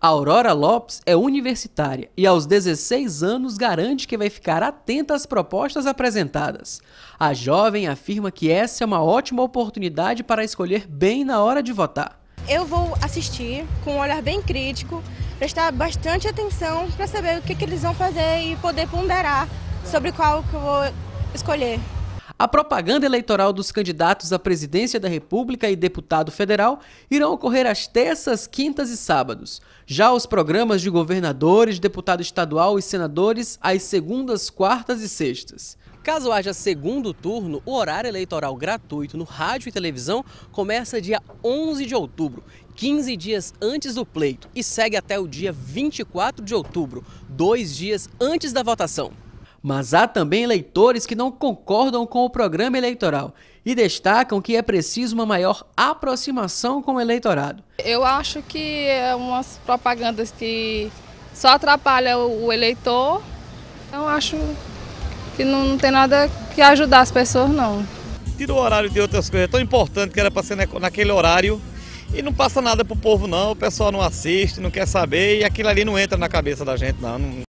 Aurora Lopes é universitária e, aos 16 anos, garante que vai ficar atenta às propostas apresentadas. A jovem afirma que essa é uma ótima oportunidade para escolher bem na hora de votar. Eu vou assistir com um olhar bem crítico, prestar bastante atenção para saber o que, que eles vão fazer e poder ponderar sobre qual que eu vou escolher. A propaganda eleitoral dos candidatos à presidência da República e deputado federal irão ocorrer às terças, quintas e sábados. Já os programas de governadores, deputado estadual e senadores às segundas, quartas e sextas. Caso haja segundo turno, o horário eleitoral gratuito no rádio e televisão começa dia 11 de outubro, 15 dias antes do pleito, e segue até o dia 24 de outubro, dois dias antes da votação. Mas há também eleitores que não concordam com o programa eleitoral e destacam que é preciso uma maior aproximação com o eleitorado. Eu acho que é umas propagandas que só atrapalham o eleitor. Então acho que não, não tem nada que ajudar as pessoas não. Tira o horário de outras coisas, é tão importante que era para ser naquele horário e não passa nada pro povo não, o pessoal não assiste, não quer saber e aquilo ali não entra na cabeça da gente não.